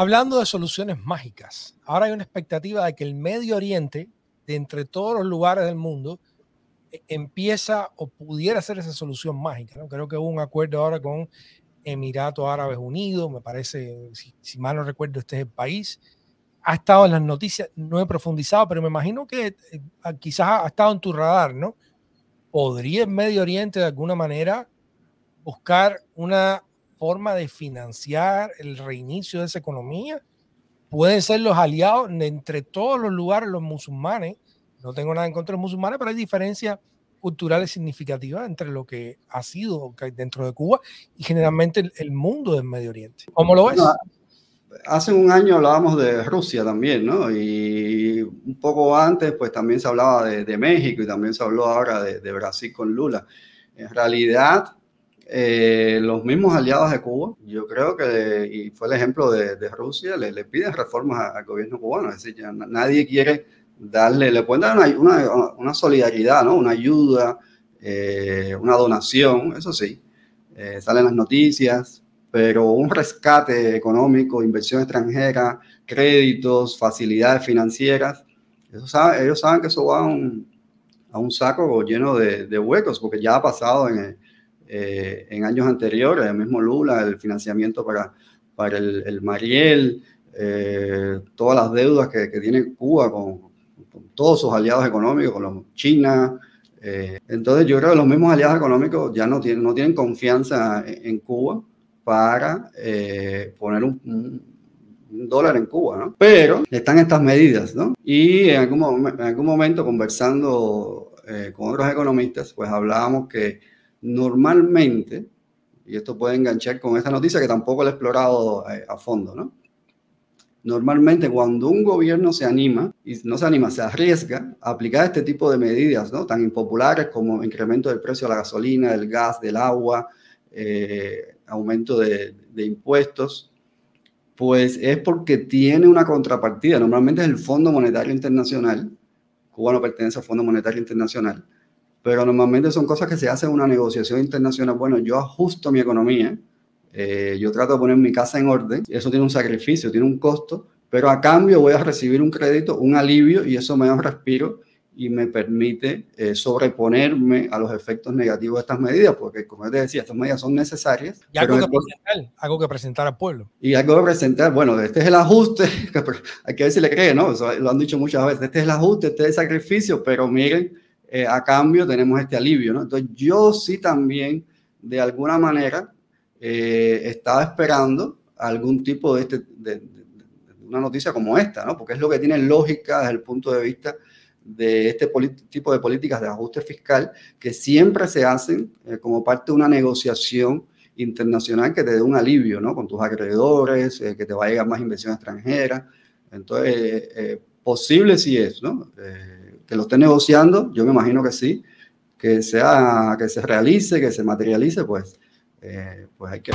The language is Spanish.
Hablando de soluciones mágicas, ahora hay una expectativa de que el Medio Oriente, de entre todos los lugares del mundo, e, empieza o pudiera ser esa solución mágica. ¿no? Creo que hubo un acuerdo ahora con Emiratos Árabes Unidos, me parece, si, mal no recuerdo, este es el país. Ha estado en las noticias, no he profundizado, pero me imagino que eh, quizás ha estado en tu radar, ¿no? ¿Podría el Medio Oriente de alguna manera buscar una forma de financiar el reinicio de esa economía. Pueden ser los aliados entre todos los lugares, los musulmanes. No tengo nada en contra de los musulmanes, pero hay diferencias culturales significativas entre lo que ha sido dentro de Cuba y generalmente el, mundo del Medio Oriente. ¿Cómo lo ves? hace un año hablábamos de Rusia también, ¿no? Y un poco antes, pues también se hablaba de, México y también se habló ahora de, de Brasil con Lula. En realidad, eh, los mismos aliados de Cuba, yo creo que, y fue el ejemplo de, Rusia, le, le, piden reformas al gobierno cubano, es decir, nadie quiere darle, le pueden dar una, una, solidaridad, ¿no? una ayuda, eh, una donación, eso sí, eh, salen las noticias, pero un rescate económico, inversión extranjera, créditos, facilidades financieras, ellos saben que eso va a un, a un saco lleno de, de, huecos, porque ya ha pasado en... El, eh, en años anteriores, el mismo Lula, el financiamiento para, para el, Mariel, eh, todas las deudas que, tiene Cuba con, todos sus aliados económicos, con los China. Eh, entonces yo creo que los mismos aliados económicos ya no tienen, no tienen confianza en, Cuba para poner un, dólar en Cuba, ¿no? Pero están estas medidas, ¿no? Y en algún, momento, conversando con otros economistas, pues hablábamos que Normalmente, y esto puede enganchar con esta noticia que tampoco la he explorado eh, a, fondo, Normalmente cuando un gobierno se anima, y no se anima, se arriesga a aplicar este tipo de medidas ¿no? tan impopulares como incremento del precio de la gasolina, del gas, del agua, eh, aumento de, impuestos, pues es porque tiene una contrapartida. Normalmente es el Fondo Monetario Internacional, no pertenece al Fondo Monetario Internacional, pero normalmente son cosas que se hacen en una negociación internacional. Bueno, yo ajusto mi economía, eh, yo trato de poner mi casa en orden, eso tiene un sacrificio, tiene un costo, pero a cambio voy a recibir un crédito, un alivio y eso me da un respiro y me permite eh, sobreponerme a los efectos negativos de estas medidas, porque como te decía, estas medidas son necesarias. Y algo, que, presentar, algo que presentar al pueblo. Y algo que presentar, bueno, este es el ajuste, hay que ver si le cree, ¿no? lo han dicho muchas veces, este es el ajuste, este es el sacrificio, pero miren eh, a cambio tenemos este alivio, ¿no? Entonces yo sí también, de alguna manera, eh, estaba esperando algún tipo de, este, una noticia como esta, ¿no? Porque es lo que tiene lógica desde el punto de vista de este tipo de políticas de ajuste fiscal que siempre se hacen eh, como parte de una negociación internacional que te dé un alivio, ¿no? Con tus acreedores, que te va a llegar más inversión extranjera. Entonces, posible sí es, ¿no? que lo esté negociando, yo me imagino que sí, que, sea, que se realice, que se materialice, pues, eh, pues hay que...